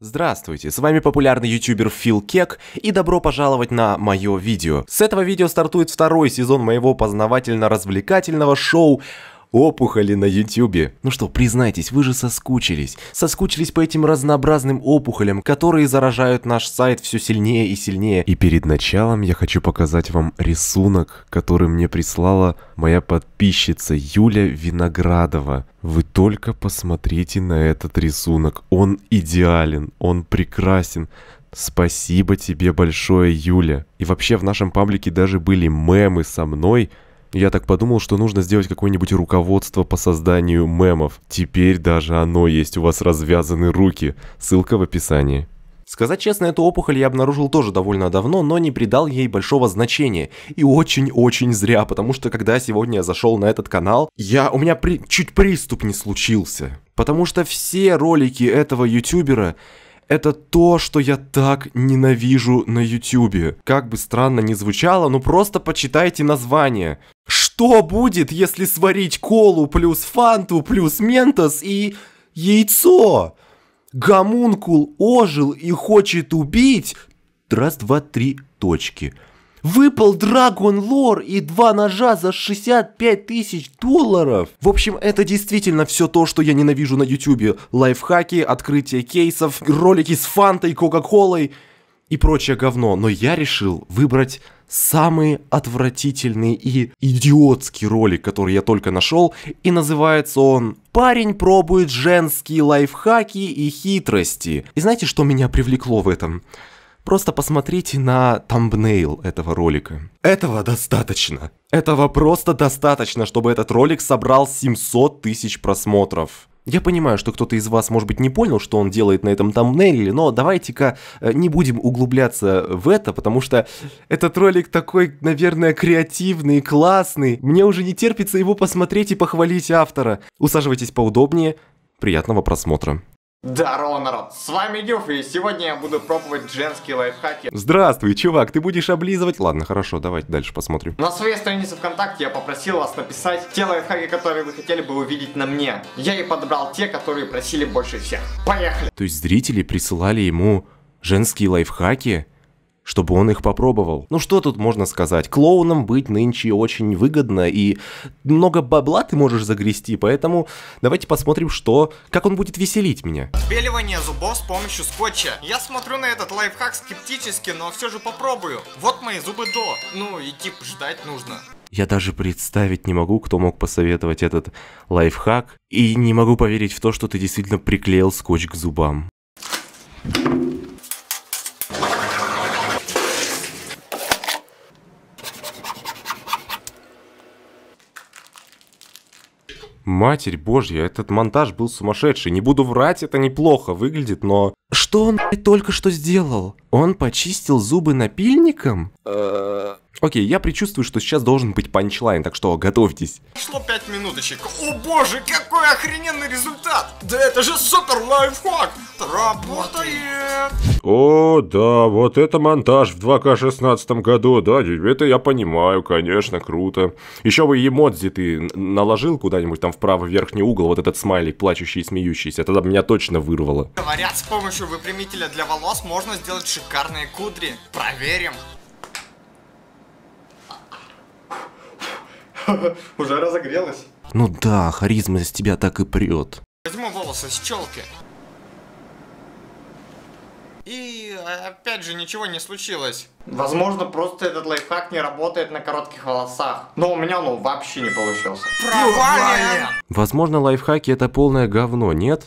Здравствуйте, с вами популярный ютубер Фил Кек и добро пожаловать на мое видео. С этого видео стартует второй сезон моего познавательно-развлекательного шоу опухоли на ютюбе. Ну что, признайтесь, вы же соскучились. Соскучились по этим разнообразным опухолям, которые заражают наш сайт все сильнее и сильнее. И перед началом я хочу показать вам рисунок, который мне прислала моя подписчица Юля Виноградова. Вы только посмотрите на этот рисунок. Он идеален, он прекрасен. Спасибо тебе большое, Юля. И вообще в нашем паблике даже были мемы со мной, я так подумал, что нужно сделать какое-нибудь руководство по созданию мемов. Теперь даже оно есть, у вас развязаны руки. Ссылка в описании. Сказать честно, эту опухоль я обнаружил тоже довольно давно, но не придал ей большого значения. И очень-очень зря, потому что когда сегодня я зашел на этот канал, я... у меня при... чуть приступ не случился. Потому что все ролики этого ютубера это то, что я так ненавижу на YouTube. Как бы странно ни звучало, ну просто почитайте название. Что будет, если сварить колу плюс фанту плюс ментос и яйцо? Гомункул ожил и хочет убить. Раз, два, три, точки. Выпал Драгон Лор и два ножа за 65 тысяч долларов. В общем, это действительно все то, что я ненавижу на ютюбе. Лайфхаки, открытие кейсов, ролики с фантой, кока-колой и прочее говно. Но я решил выбрать самый отвратительный и идиотский ролик, который я только нашел, и называется он «Парень пробует женские лайфхаки и хитрости». И знаете, что меня привлекло в этом? просто посмотрите на тамбнейл этого ролика. Этого достаточно. Этого просто достаточно, чтобы этот ролик собрал 700 тысяч просмотров. Я понимаю, что кто-то из вас, может быть, не понял, что он делает на этом тамбнейле, но давайте-ка э, не будем углубляться в это, потому что этот ролик такой, наверное, креативный, классный. Мне уже не терпится его посмотреть и похвалить автора. Усаживайтесь поудобнее. Приятного просмотра. Здорово, народ! С вами Дюф, и сегодня я буду пробовать женские лайфхаки. Здравствуй, чувак, ты будешь облизывать? Ладно, хорошо, давайте дальше посмотрим. На своей странице ВКонтакте я попросил вас написать те лайфхаки, которые вы хотели бы увидеть на мне. Я и подобрал те, которые просили больше всех. Поехали! То есть зрители присылали ему женские лайфхаки? чтобы он их попробовал. Ну что тут можно сказать? Клоуном быть нынче очень выгодно, и много бабла ты можешь загрести, поэтому давайте посмотрим, что, как он будет веселить меня. Сбеливание зубов с помощью скотча. Я смотрю на этот лайфхак скептически, но все же попробую. Вот мои зубы до. Ну и типа ждать нужно. Я даже представить не могу, кто мог посоветовать этот лайфхак, и не могу поверить в то, что ты действительно приклеил скотч к зубам. Thank you. Матерь божья, этот монтаж был сумасшедший. Не буду врать, это неплохо выглядит, но... Что он только что сделал? Он почистил зубы напильником? Э, Окей, я предчувствую, что сейчас должен быть панчлайн, так что готовьтесь. Прошло 5 минуточек. О боже, какой охрененный результат! Да это же супер лайфхак! Работает! О, да, вот это монтаж в 2К16 году, да, это я понимаю, конечно, круто. Еще бы эмодзи ты наложил куда-нибудь там в правый верхний угол, вот этот смайлик, плачущий и смеющийся, тогда меня точно вырвало. Говорят, с помощью выпрямителя для волос можно сделать шикарные кудри. Проверим. Уже разогрелась. Ну да, харизма из тебя так и прет. Возьму волосы с челки. И а, опять же ничего не случилось. Возможно, просто этот лайфхак не работает на коротких волосах. Но у меня он вообще не получился. Провален! Возможно, лайфхаки это полное говно, нет?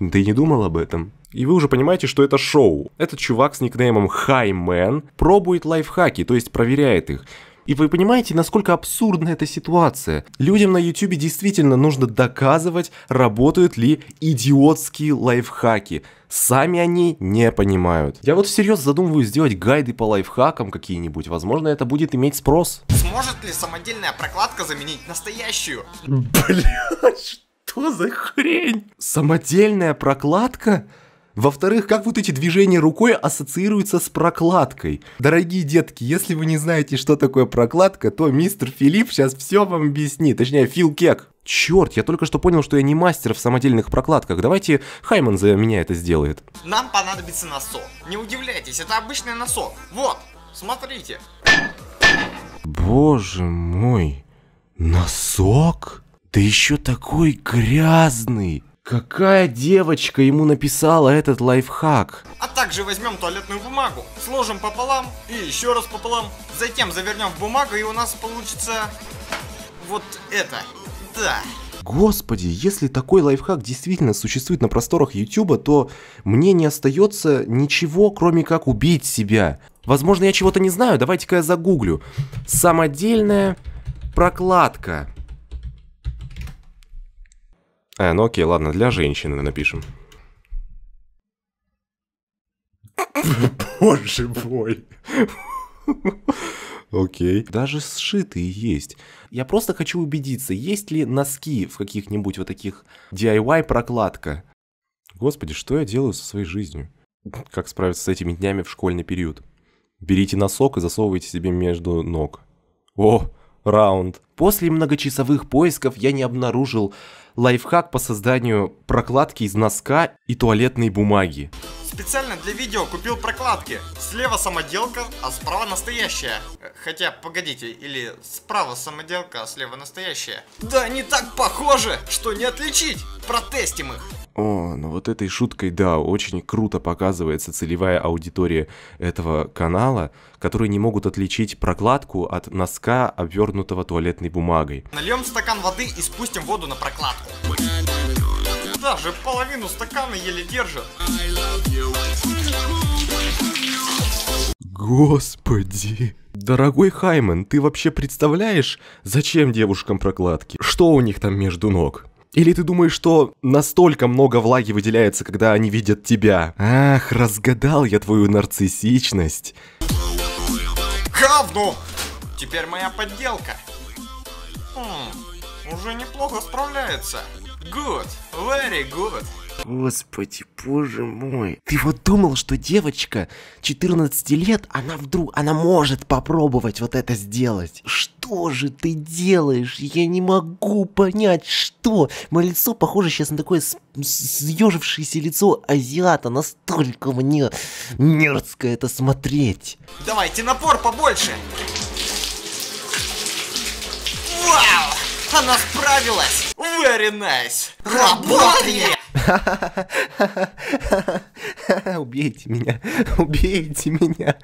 Да и не думал об этом. И вы уже понимаете, что это шоу. Этот чувак с никнеймом Хаймен пробует лайфхаки, то есть проверяет их. И вы понимаете, насколько абсурдна эта ситуация? Людям на YouTube действительно нужно доказывать, работают ли идиотские лайфхаки. Сами они не понимают. Я вот всерьез задумываюсь сделать гайды по лайфхакам какие-нибудь. Возможно, это будет иметь спрос. Сможет ли самодельная прокладка заменить настоящую? Блять, что за хрень? Самодельная прокладка? Во-вторых, как вот эти движения рукой ассоциируются с прокладкой? Дорогие детки, если вы не знаете, что такое прокладка, то мистер Филипп сейчас все вам объяснит, точнее Фил Кек. Черт, я только что понял, что я не мастер в самодельных прокладках. Давайте Хайман за меня это сделает. Нам понадобится носок. Не удивляйтесь, это обычный носок. Вот, смотрите. Боже мой, носок? Да еще такой грязный. Какая девочка ему написала этот лайфхак? А также возьмем туалетную бумагу, сложим пополам и еще раз пополам, затем завернем в бумагу и у нас получится вот это. Да. Господи, если такой лайфхак действительно существует на просторах Ютуба, то мне не остается ничего, кроме как убить себя. Возможно, я чего-то не знаю, давайте-ка я загуглю. Самодельная прокладка. А, ну окей, ладно, для женщины напишем. Боже мой. Окей. Даже сшитые есть. Я просто хочу убедиться, есть ли носки в каких-нибудь вот таких DIY-прокладка. Господи, что я делаю со своей жизнью? Как справиться с этими днями в школьный период? Берите носок и засовывайте себе между ног. О, раунд. После многочасовых поисков я не обнаружил лайфхак по созданию прокладки из носка и туалетной бумаги. Специально для видео купил прокладки. Слева самоделка, а справа настоящая. Э, хотя, погодите, или справа самоделка, а слева настоящая. Да они так похожи, что не отличить. Протестим их. О, ну вот этой шуткой, да, очень круто показывается целевая аудитория этого канала, которые не могут отличить прокладку от носка, обвернутого туалетной бумагой. Нальем стакан воды и спустим воду на прокладку. Даже половину стакана еле держит. Господи. Дорогой Хаймен, ты вообще представляешь, зачем девушкам прокладки? Что у них там между ног? Или ты думаешь, что настолько много влаги выделяется, когда они видят тебя? Ах, разгадал я твою нарциссичность. Говно! Теперь моя подделка. Хм, уже неплохо справляется. Good, very good. Господи, боже мой. Ты вот думал, что девочка 14 лет, она вдруг, она может попробовать вот это сделать. Что же ты делаешь? Я не могу понять, что. Мое лицо похоже сейчас на такое съежившееся лицо азиата. Настолько мне мерзко это смотреть. Давайте напор побольше. Вау! Она справилась! Very nice! Работает! Убейте меня, убейте меня.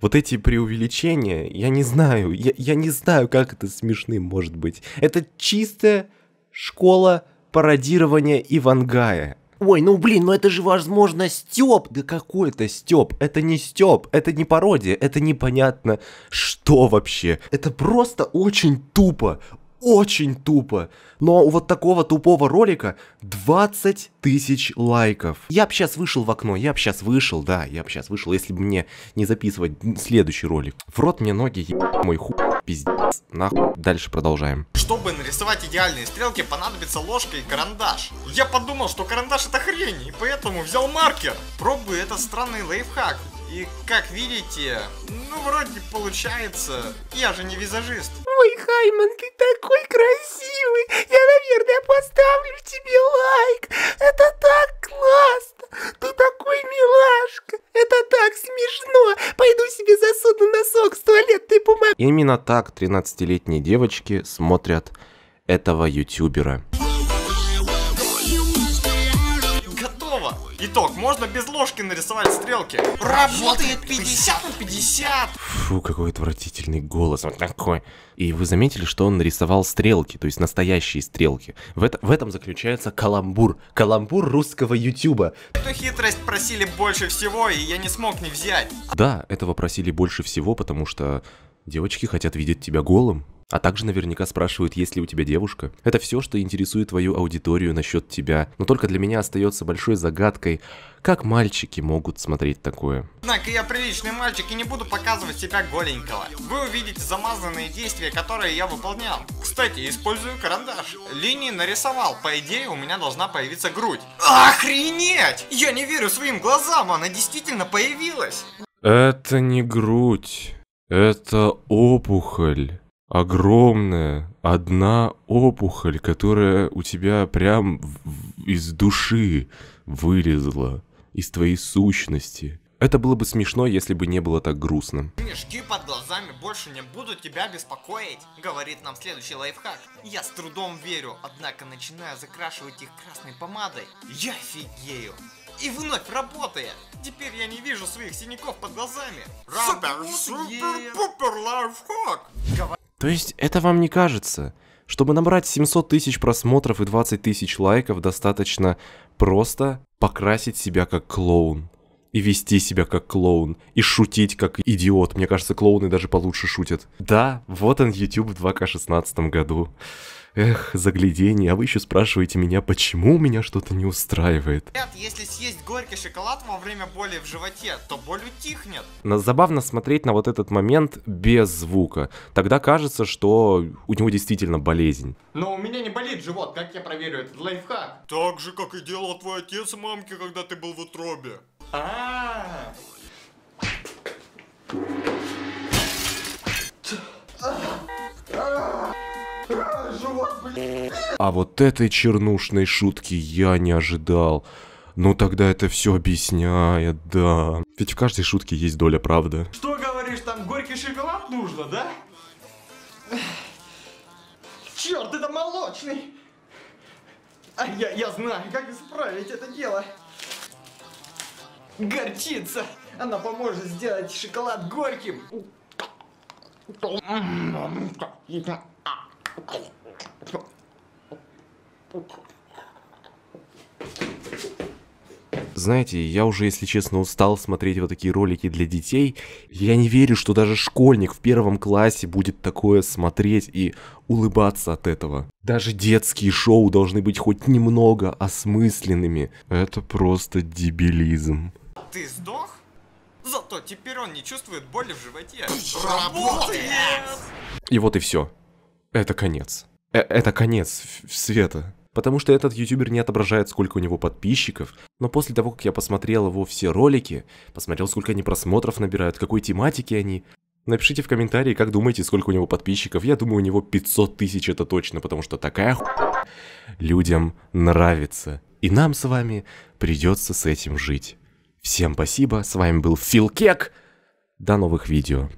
Вот эти преувеличения, я не знаю, я, я не знаю, как это смешным может быть. Это чистая школа пародирования Ивангая. Ой, ну блин, ну это же возможно Степ. Да какой это Степ? Это не Степ, это не пародия, это непонятно что вообще. Это просто очень тупо, очень тупо. Но у вот такого тупого ролика 20 тысяч лайков. Я бы сейчас вышел в окно, я бы сейчас вышел, да, я бы сейчас вышел, если бы мне не записывать следующий ролик. В рот мне ноги, еб... мой хуй, пиздец, нахуй. Дальше продолжаем. Чтобы нарисовать идеальные стрелки, понадобится ложка и карандаш. Я подумал, что карандаш это хрень, и поэтому взял маркер. Пробую этот странный лайфхак. И как видите, ну вроде получается, я же не визажист. Ой, Хайман, ты такой красивый! Я, наверное, поставлю тебе лайк! Это так классно! Ты такой милашка! Это так смешно! Пойду себе засуну носок с туалетной бумагой! Именно так 13-летние девочки смотрят этого ютубера. Итог, можно без ложки нарисовать стрелки. Работает 50 на 50. Фу, какой отвратительный голос, вот такой. И вы заметили, что он нарисовал стрелки, то есть настоящие стрелки. В, это, в этом заключается каламбур. Каламбур русского ютуба. Эту хитрость просили больше всего, и я не смог не взять. Да, этого просили больше всего, потому что девочки хотят видеть тебя голым. А также наверняка спрашивают, есть ли у тебя девушка. Это все, что интересует твою аудиторию насчет тебя. Но только для меня остается большой загадкой, как мальчики могут смотреть такое. Однако я приличный мальчик и не буду показывать себя голенького. Вы увидите замазанные действия, которые я выполнял. Кстати, использую карандаш. Линии нарисовал. По идее, у меня должна появиться грудь. Охренеть! Я не верю своим глазам, она действительно появилась. Это не грудь. Это опухоль огромная одна опухоль, которая у тебя прям из души вылезла, из твоей сущности. Это было бы смешно, если бы не было так грустно. Мешки под глазами больше не будут тебя беспокоить, говорит нам следующий лайфхак. Я с трудом верю, однако начинаю закрашивать их красной помадой. Я офигею! И вновь работает! Теперь я не вижу своих синяков под глазами. Супер, супер, пупер лайфхак! То есть это вам не кажется? Чтобы набрать 700 тысяч просмотров и 20 тысяч лайков, достаточно просто покрасить себя как клоун и вести себя как клоун, и шутить как идиот. Мне кажется, клоуны даже получше шутят. Да, вот он YouTube в 2К16 году. Эх, загляденье, а вы еще спрашиваете меня, почему меня что-то не устраивает. Нет, если съесть горький шоколад во время боли в животе, то боль утихнет. Но забавно смотреть на вот этот момент без звука. Тогда кажется, что у него действительно болезнь. Но у меня не болит живот, как я проверю этот лайфхак? Так же, как и делал твой отец мамки, когда ты был в утробе. А. А вот этой чернушной шутки я не ожидал. Но ну тогда это все объясняет, да. Ведь в каждой шутке есть доля правды. Что говоришь, там горький шоколад нужно, да? Черт, это молочный! А я, я знаю, как исправить это дело. Горчица! Она поможет сделать шоколад горьким! Знаете, я уже, если честно, устал смотреть вот такие ролики для детей. Я не верю, что даже школьник в первом классе будет такое смотреть и улыбаться от этого. Даже детские шоу должны быть хоть немного осмысленными. Это просто дебилизм ты сдох? Зато теперь он не чувствует боли в животе. Работает! И вот и все. Это конец. Э это конец света. Потому что этот ютубер не отображает, сколько у него подписчиков, но после того, как я посмотрел его все ролики, посмотрел, сколько они просмотров набирают, какой тематики они, Напишите в комментарии, как думаете, сколько у него подписчиков. Я думаю, у него 500 тысяч, это точно, потому что такая ху... людям нравится. И нам с вами придется с этим жить. Всем спасибо, с вами был Филкек. До новых видео.